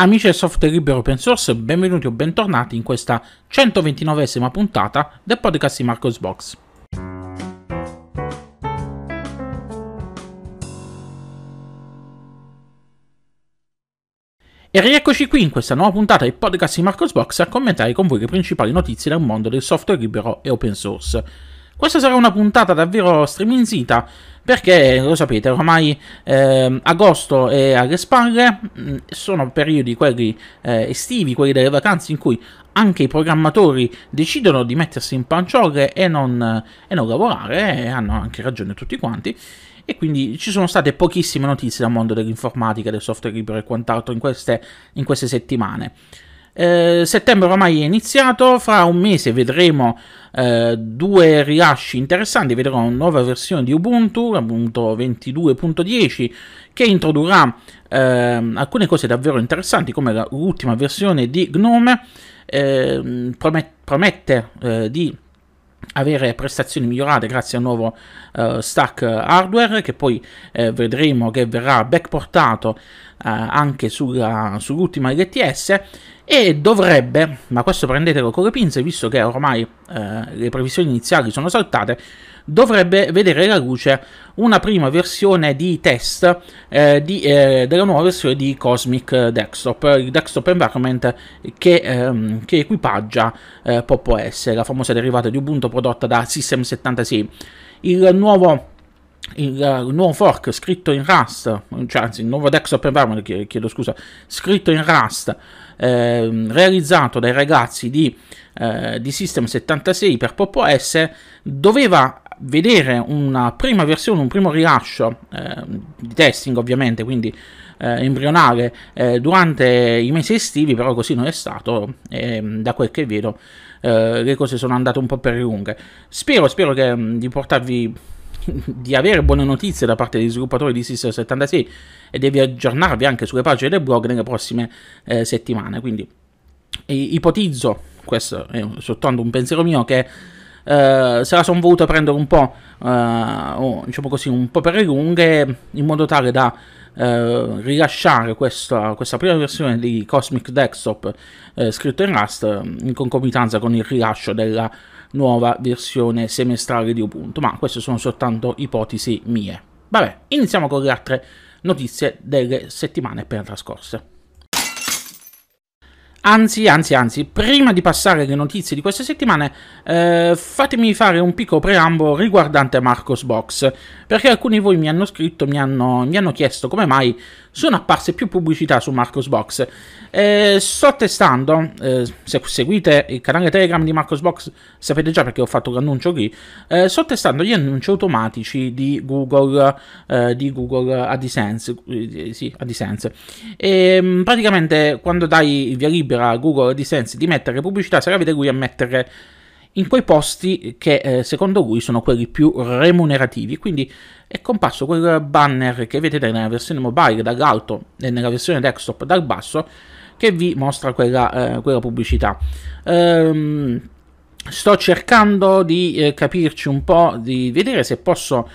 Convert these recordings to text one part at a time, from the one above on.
Amici del software libero open source, benvenuti o bentornati in questa 129esima puntata del podcast di Marcos Box. E rieccoci qui in questa nuova puntata del podcast di Marcos Box a commentare con voi le principali notizie dal mondo del software libero e open source. Questa sarà una puntata davvero streminzita perché lo sapete ormai eh, agosto è alle spalle, mm, sono periodi quelli eh, estivi, quelli delle vacanze in cui anche i programmatori decidono di mettersi in panciole e non, e non lavorare, e hanno anche ragione tutti quanti e quindi ci sono state pochissime notizie dal mondo dell'informatica, del software libero e quant'altro in queste, in queste settimane. Eh, settembre ormai è iniziato, fra un mese vedremo eh, due rilasci interessanti, vedremo una nuova versione di Ubuntu, Ubuntu 22.10, che introdurrà eh, alcune cose davvero interessanti, come l'ultima versione di Gnome, ehm, promet- promette eh, di avere prestazioni migliorate grazie al nuovo uh, stack hardware che poi eh, vedremo che verrà backportato eh, anche sulla, eh, sull'ultima LTS e dovrebbe, ma questo prendetelo con le pinze visto che ormai eh, le previsioni iniziali sono saltate, dovrebbe vedere la luce una prima versione di test eh, di, eh, della nuova versione di Cosmic Desktop, il desktop environment che, ehm, che equipaggia eh, OS, la famosa derivata di Ubuntu prodotta da System76. Il nuovo il, uh, il, nuovo fork scritto in Rust, cioè, anzi il nuovo Dex Open Environment, chiedo scusa, scritto in Rust, eh, realizzato dai ragazzi di, eh, di System 76 per Popo S, doveva vedere una prima versione, un primo rilascio eh, di testing ovviamente, quindi eh, embrionale, eh, durante i mesi estivi, però così non è stato e ehm, da quel che vedo eh, le cose sono andate un po' per lunghe. Spero, spero che, di portarvi di avere buone notizie da parte degli sviluppatori di Sister 76 e devi aggiornarvi anche sulle pagine del blog nelle prossime eh, settimane. Quindi ipotizzo, questo è soltanto un pensiero mio, che eh, se la sono voluta prendere un po', eh, o, diciamo così, un po' per le lunghe, in modo tale da eh, rilasciare questa, questa, prima versione di Cosmic Desktop eh, scritto in Rust in concomitanza con il rilascio della nuova versione semestrale di Ubuntu, ma queste sono soltanto ipotesi mie. Vabbè, iniziamo con le altre notizie delle settimane appena trascorse. Anzi, anzi, anzi, prima di passare alle notizie di queste settimane, eh, fatemi fare un piccolo preambolo riguardante Marcos Box, perché alcuni di voi mi hanno scritto, mi hanno, mi hanno chiesto come mai sono apparse più pubblicità su Marcosbox. Eh, sto testando, eh, se seguite il canale Telegram di Marcosbox sapete già perché ho fatto l'annuncio qui, eh, sto testando gli annunci automatici di Google, eh, di Google AdSense. Eh, sì, AdSense. E, ehm, praticamente quando dai via libera a Google AdSense di mettere pubblicità, se la vede lui a mettere in quei posti che eh, secondo lui sono quelli più remunerativi. Quindi è comparso quel banner che vedete nella versione mobile dall'alto e nella versione desktop dal basso che vi mostra quella, eh, quella pubblicità. Ehm, sto cercando di eh, capirci un po', di vedere se posso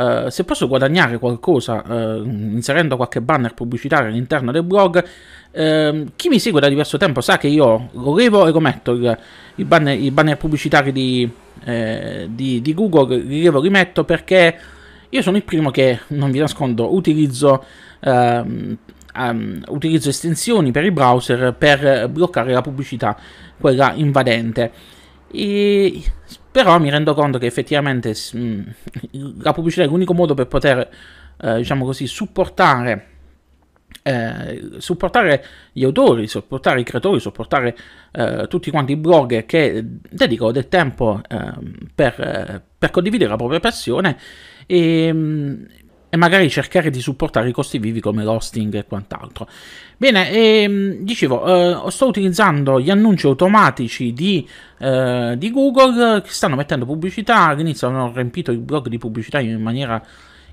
eh, se posso guadagnare qualcosa uh, inserendo qualche banner pubblicitario all'interno del blog, uh, chi mi segue da diverso tempo sa che io lo levo e lo metto il, il, banner, il banner, pubblicitario di, eh, di, di Google, li e li metto perché io sono il primo che, non vi nascondo, utilizzo, um, um, utilizzo estensioni per i browser per bloccare la pubblicità, quella invadente. E però mi rendo conto che effettivamente mh, mm, la pubblicità è l'unico modo per poter, eh, diciamo così, supportare eh, supportare gli autori, supportare i creatori, supportare eh, tutti quanti i blogger che dedicano del tempo eh, per, per, condividere la propria passione e, mm, e magari cercare di supportare i costi vivi come l'hosting e quant'altro. Bene, e, ehm, dicevo, eh, sto utilizzando gli annunci automatici di, eh, di Google che stanno mettendo pubblicità, all'inizio hanno riempito il blog di pubblicità in maniera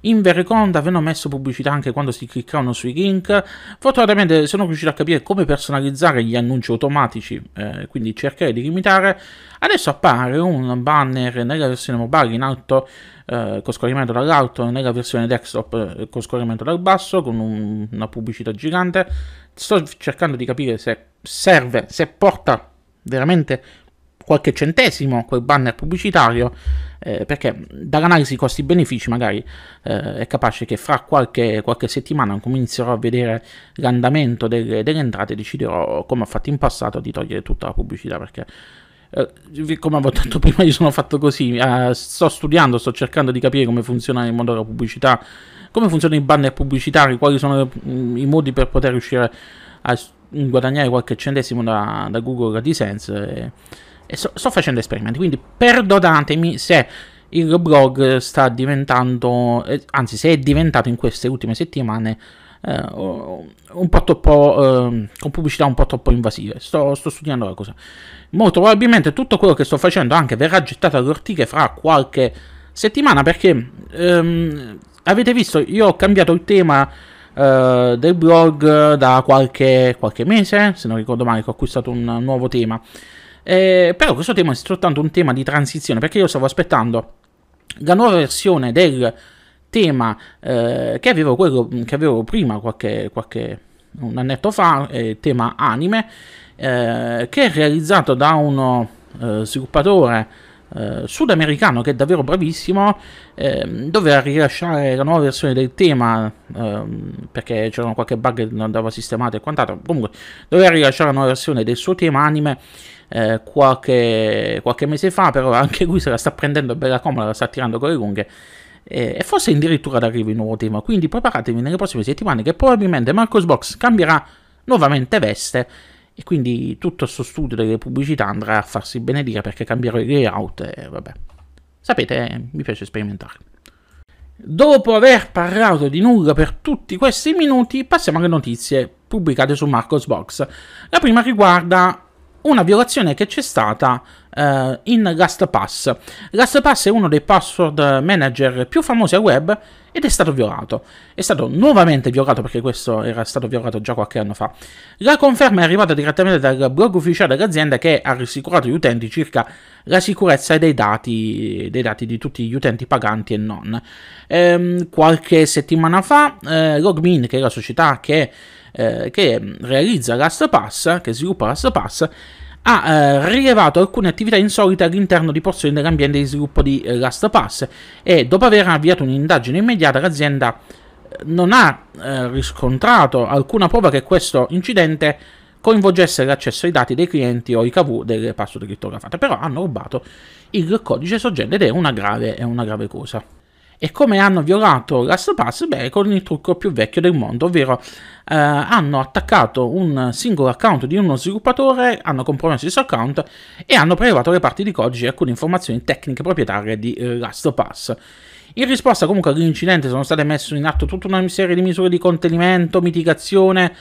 in Vereconda avevano messo pubblicità anche quando si cliccavano sui link. Fortunatamente sono riuscito a capire come personalizzare gli annunci automatici, eh, quindi cercare di limitare. Adesso appare un banner nella versione mobile in alto eh, con scorrimento dall'alto, nella versione desktop eh, con scorrimento dal basso, con un, una pubblicità gigante. Sto cercando di capire se serve, se porta veramente qualche centesimo quel banner pubblicitario eh, perché dall'analisi costi-benefici magari eh, è capace che fra qualche, qualche, settimana comincerò a vedere l'andamento delle, delle entrate e deciderò come ho fatto in passato di togliere tutta la pubblicità perché eh, come avevo detto prima io sono fatto così eh, sto studiando sto cercando di capire come funziona il mondo della pubblicità come funzionano i banner pubblicitari quali sono mm, i modi per poter riuscire a guadagnare qualche centesimo da, da Google AdSense so, sto facendo esperimenti, quindi perdonatemi se il blog sta diventando, eh, anzi se è diventato in queste ultime settimane eh, un po' troppo, eh, con pubblicità un po' troppo invasive. Sto, sto, studiando la cosa. Molto probabilmente tutto quello che sto facendo anche verrà gettato alle ortiche fra qualche settimana perché ehm, avete visto, io ho cambiato il tema eh, del blog da qualche, qualche mese, se non ricordo male, che ho acquistato un nuovo tema. Eh, però questo tema è soltanto un tema di transizione, perché io stavo aspettando la nuova versione del tema eh, che, avevo quello, che avevo prima, qualche, qualche un annetto fa, eh, tema anime, eh, che è realizzato da uno eh, sviluppatore eh, sudamericano che è davvero bravissimo, eh, doveva rilasciare la nuova versione del tema ehm, perché c'erano qualche bug che non andava sistemato e quant'altro. Comunque, doveva rilasciare la nuova versione del suo tema anime. Eh, qualche, qualche, mese fa, però anche lui se la sta prendendo bella comoda, la sta tirando con le lunghe. e forse addirittura ad arrivo il nuovo tema. Quindi preparatevi nelle prossime settimane che probabilmente Marcos Box cambierà nuovamente veste e quindi tutto questo studio delle pubblicità andrà a farsi benedire perché cambierò il layout e vabbè. Sapete, mi piace sperimentare. Dopo aver parlato di nulla per tutti questi minuti, passiamo alle notizie pubblicate su Marcosbox. La prima riguarda una violazione che c'è stata eh, in LastPass. LastPass è uno dei password manager più famosi al web ed è stato violato. È stato nuovamente violato perché questo era stato violato già qualche anno fa. La conferma è arrivata direttamente dal blog ufficiale dell'azienda che ha rassicurato gli utenti circa la sicurezza dei dati, dei dati di tutti gli utenti paganti e non. Ehm, qualche settimana fa eh, Logmin, che è la società che, eh, che realizza LastPass, che sviluppa LastPass, ha eh, rilevato alcune attività insolite all'interno di porzioni dell'ambiente di sviluppo di eh, LastPass e dopo aver avviato un'indagine immediata l'azienda eh, non ha eh, riscontrato alcuna prova che questo incidente coinvolgesse l'accesso ai dati dei clienti o i KV delle password crittografate, però hanno rubato il codice sorgente ed è una grave, è una grave cosa. E come hanno violato Last Pass? Beh, con il trucco più vecchio del mondo, ovvero eh, hanno attaccato un singolo account di uno sviluppatore, hanno compromesso il suo account e hanno prelevato le parti di codice e alcune informazioni tecniche proprietarie di eh, Last Pass. In risposta comunque all'incidente sono state messe in atto tutta una serie di misure di contenimento, mitigazione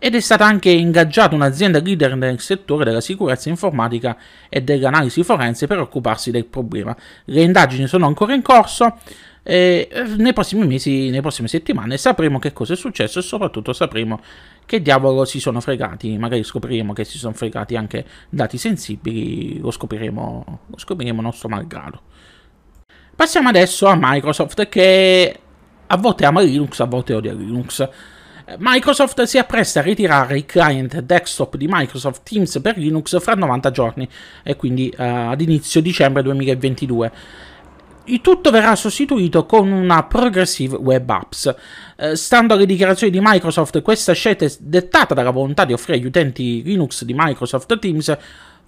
ed è stata anche ingaggiata un'azienda leader nel settore della sicurezza informatica e dell'analisi forense per occuparsi del problema. Le indagini sono ancora in corso, e eh, nei prossimi mesi, nelle prossime settimane sapremo che cosa è successo e soprattutto sapremo che diavolo si sono fregati. Magari scopriremo che si sono fregati anche dati sensibili, lo scopriremo, lo scopriremo nostro malgrado. Passiamo adesso a Microsoft che a volte ama Linux, a volte odia Linux. Microsoft si appresta a ritirare il client desktop di Microsoft Teams per Linux fra 90 giorni e quindi eh, ad inizio dicembre 2022. Il tutto verrà sostituito con una Progressive Web Apps. Eh, stando alle dichiarazioni di Microsoft, questa scelta è dettata dalla volontà di offrire agli utenti Linux di Microsoft Teams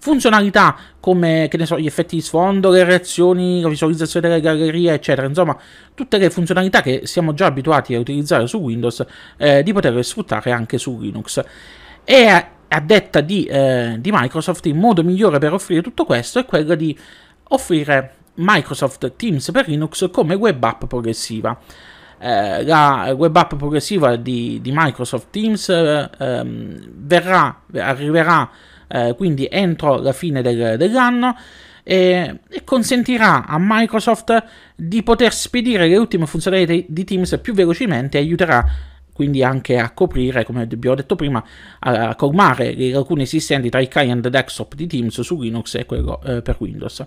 funzionalità come so, gli effetti di sfondo, le reazioni, la visualizzazione delle gallerie, eccetera. Insomma, tutte le funzionalità che siamo già abituati a utilizzare su Windows, eh, di poterle sfruttare anche su Linux. E a detta di, eh, di Microsoft, il modo migliore per offrire tutto questo è quello di offrire Microsoft Teams per Linux come web app progressiva. Eh, la web app progressiva di, di Microsoft Teams eh, ehm, verrà, arriverà eh, quindi entro la fine del, dell'anno e, e, consentirà a Microsoft di poter spedire le ultime funzionalità di Teams più velocemente e aiuterà quindi anche a coprire, come abbiamo detto prima, a, colmare le lacune esistenti tra il client desktop di Teams su Linux e quello eh, per Windows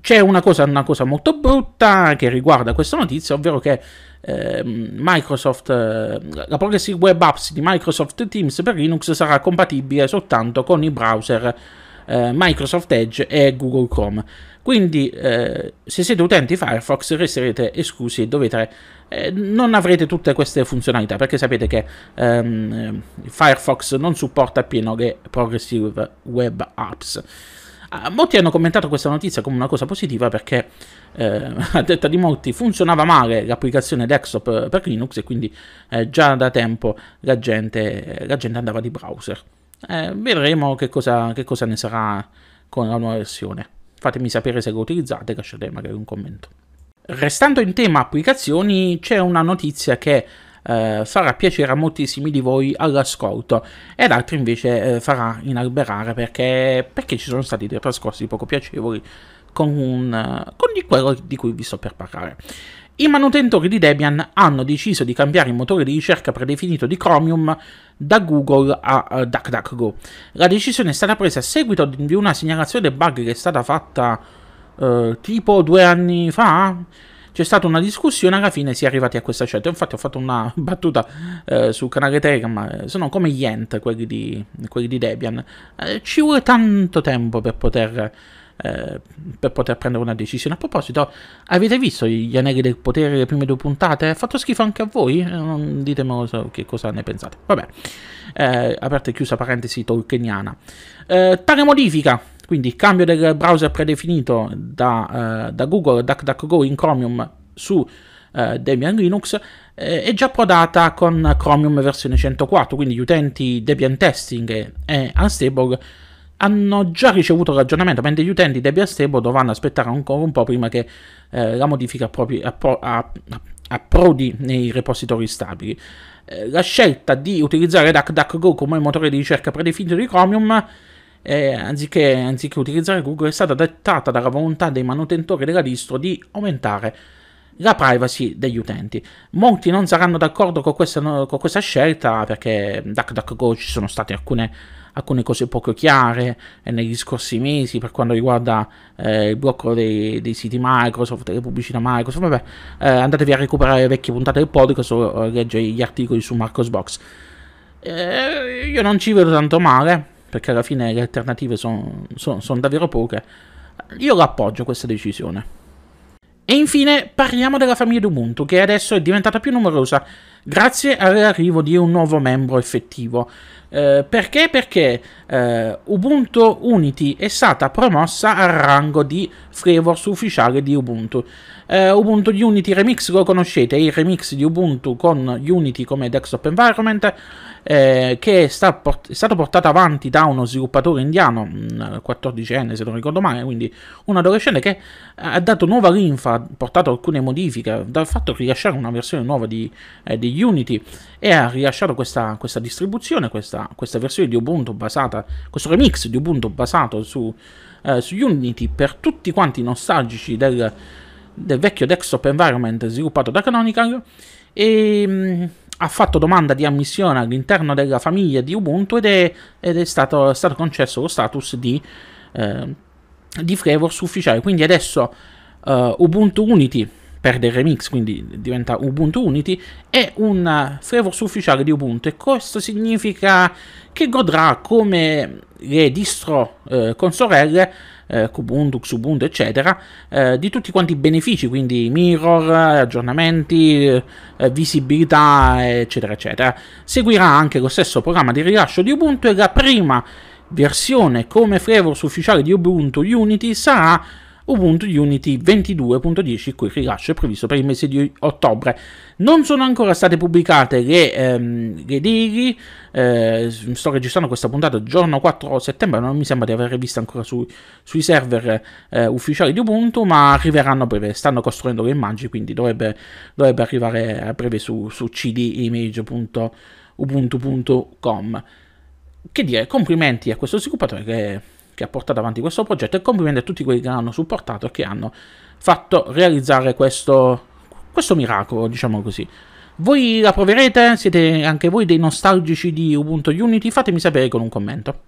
c'è una cosa, una cosa, molto brutta che riguarda questa notizia, ovvero che ehm, eh, Microsoft, la Progressive Web Apps di Microsoft Teams per Linux sarà compatibile soltanto con i browser eh, Microsoft Edge e Google Chrome. Quindi eh, se siete utenti Firefox resterete esclusi e dovete, eh, non avrete tutte queste funzionalità perché sapete che ehm, Firefox non supporta appieno le Progressive Web Apps. Ah, molti hanno commentato questa notizia come una cosa positiva perché, eh, a detta di molti, funzionava male l'applicazione desktop eh, per Linux e quindi eh, già da tempo la gente, eh, la gente andava di browser. Eh, vedremo che cosa, che cosa ne sarà con la nuova versione. Fatemi sapere se lo utilizzate, lasciate magari un commento. Restando in tema applicazioni, c'è una notizia che eh, farà piacere a moltissimi di voi all'ascolto ed altri invece eh, farà inalberare perché, perché, ci sono stati dei trascorsi poco piacevoli con, un, eh, con di quello di cui vi sto per parlare. I manutentori di Debian hanno deciso di cambiare il motore di ricerca predefinito di Chromium da Google a eh, DuckDuckGo. La decisione è stata presa a seguito di una segnalazione bug che è stata fatta eh, tipo due anni fa c'è stata una discussione, alla fine si è arrivati a questa scelta. Infatti ho fatto una battuta eh, sul canale Telegram, sono come gli Ent, quelli di, quelli di Debian. Eh, ci vuole tanto tempo per poter, eh, per poter, prendere una decisione. A proposito, avete visto gli anelli del potere le prime due puntate? Ha fatto schifo anche a voi? Eh, non ditemelo so che cosa ne pensate. Vabbè, eh, aperta e chiusa parentesi tolkieniana. Eh, tale modifica quindi cambio del browser predefinito da, eh, da Google DuckDuckGo in Chromium su eh, Debian Linux eh, è già prodata con Chromium versione 104, quindi gli utenti Debian Testing e Unstable hanno già ricevuto l'aggiornamento mentre gli utenti Debian Stable dovranno aspettare ancora un po' prima che eh, la modifica propri, approdi nei repository stabili. Eh, la scelta di utilizzare DuckDuckGo come motore di ricerca predefinito di Chromium eh, anziché, anziché utilizzare Google, è stata dettata dalla volontà dei manutentori della distro di aumentare la privacy degli utenti. Molti non saranno d'accordo con questa, con questa scelta perché DuckDuckGo ci sono state alcune, alcune cose poco chiare eh, negli scorsi mesi per quanto riguarda eh, il blocco dei, dei, siti Microsoft, le pubblicità Microsoft. Vabbè, eh, andatevi a recuperare le vecchie puntate del podcast o leggere gli articoli su Marcosbox. Eh, io non ci vedo tanto male perché alla fine le alternative sono son, son davvero poche. Io l'appoggio questa decisione. E infine parliamo della famiglia di Ubuntu, che adesso è diventata più numerosa grazie all'arrivo di un nuovo membro effettivo. Eh, perché? Perché eh, Ubuntu Unity è stata promossa al rango di flavors ufficiale di Ubuntu. Eh, Ubuntu Unity Remix lo conoscete, è il remix di Ubuntu con Unity come desktop environment eh, che è, sta port- è, stato portato avanti da uno sviluppatore indiano, 14enne mm, se non ricordo male, quindi un adolescente che ha dato nuova linfa, ha portato alcune modifiche, dal fatto di rilasciare una versione nuova di, eh, di Unity e ha rilasciato questa, questa distribuzione, questa, questa, versione di Ubuntu basata, questo remix di Ubuntu basato su, eh, su Unity per tutti quanti nostalgici del del vecchio desktop environment sviluppato da Canonical e mh, mm, ha fatto domanda di ammissione all'interno della famiglia di Ubuntu ed è, ed è, stato, stato, concesso lo status di, eh, di Flavors ufficiale. Quindi adesso eh, Ubuntu Unity per dei remix, quindi diventa Ubuntu Unity, è un framework ufficiale di Ubuntu e questo significa che godrà come le distro eh, sorelle, eh, Kubuntu, Xubuntu, eccetera, eh, di tutti quanti i benefici, quindi mirror, aggiornamenti, eh, visibilità, eccetera, eccetera. Seguirà anche lo stesso programma di rilascio di Ubuntu e la prima versione come flavors ufficiale di Ubuntu Unity sarà Ubuntu Unity 22.10 il rilascio è previsto per il mese di ottobre. Non sono ancora state pubblicate le, ehm, le daily, eh, sto registrando questa puntata giorno 4 settembre, non mi sembra di aver visto ancora su, sui server eh, ufficiali di Ubuntu, ma arriveranno a breve, stanno costruendo le immagini, quindi dovrebbe, dovrebbe arrivare a breve su, su cdimage.ubuntu.com. Che dire, complimenti a questo sviluppatore che che ha portato avanti questo progetto e complimenti a tutti quelli che l'hanno supportato e che hanno fatto realizzare questo, questo miracolo, diciamo così. Voi la proverete? Siete anche voi dei nostalgici di Ubuntu Unity? Fatemi sapere con un commento.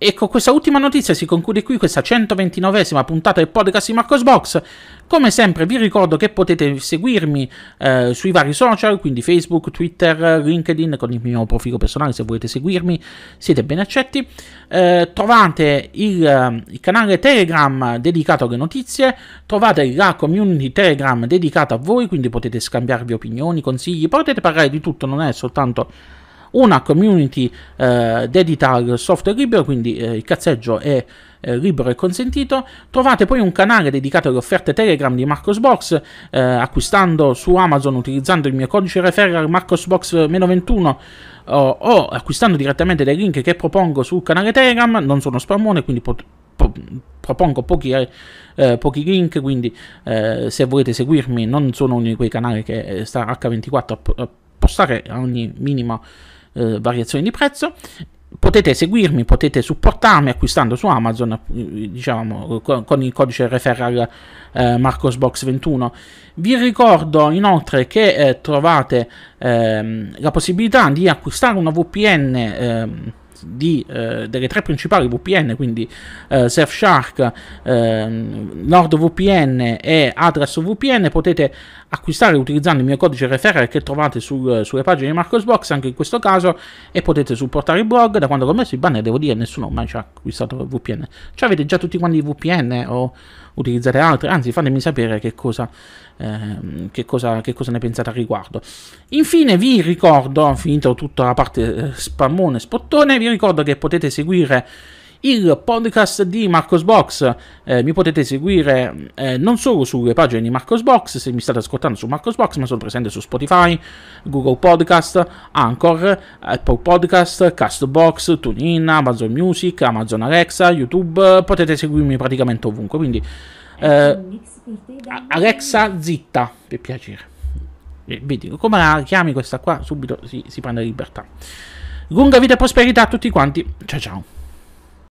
E con questa ultima notizia si conclude qui questa 129esima puntata del podcast di Marcos Box. Come sempre vi ricordo che potete seguirmi eh, sui vari social, quindi Facebook, Twitter, LinkedIn, con il mio profilo personale se volete seguirmi, siete ben accetti. Eh, trovate il, eh, il, canale Telegram dedicato alle notizie, trovate la community Telegram dedicata a voi, quindi potete scambiarvi opinioni, consigli, potete parlare di tutto, non è soltanto una community eh, dedita al software libero, quindi eh, il cazzeggio è eh, libero e consentito. Trovate poi un canale dedicato alle offerte Telegram di Marcosbox, eh, acquistando su Amazon utilizzando il mio codice referral MarcosBox-21 o, o acquistando direttamente dai link che propongo sul canale Telegram, non sono spammone, quindi pot- propongo pochi, eh, pochi, link, quindi eh, se volete seguirmi non sono uno di quei canali che eh, sta H24 a postare a ogni minimo eh, variazioni di prezzo potete seguirmi, potete supportarmi acquistando su Amazon, eh, diciamo, con il codice referral eh, MarcosBox21. Vi ricordo inoltre che eh, trovate eh, la possibilità di acquistare una VPN ehm, di, eh, delle tre principali VPN, quindi eh, Surfshark, eh, NordVPN e AdressVPN, potete acquistare utilizzando il mio codice referral che trovate sul, sulle pagine di Marcosbox anche in questo caso e potete supportare il blog. Da quando l'ho messo in banner devo dire nessuno mai ci ha acquistato VPN. Ci avete già tutti quanti i VPN o utilizzate altri Anzi fatemi sapere che cosa, eh, che cosa, che cosa ne pensate al riguardo. Infine vi ricordo, finito tutta la parte eh, spammone, spottone, vi ricordo che potete seguire il podcast di Marcosbox. Eh, mi potete seguire eh, non solo sulle pagine di Marcos Box se mi state ascoltando su Marcos Box ma sono presente su Spotify, Google Podcast, Anchor, Apple Podcast, Castbox, TuneIn, Amazon Music, Amazon Alexa, YouTube. Potete seguirmi praticamente ovunque. Quindi, eh, Alexa, zitta, per piacere. Eh, vedi, come la chiami questa qua? Subito si, si prende libertà. Lunga vita e prosperità a tutti quanti. Ciao ciao.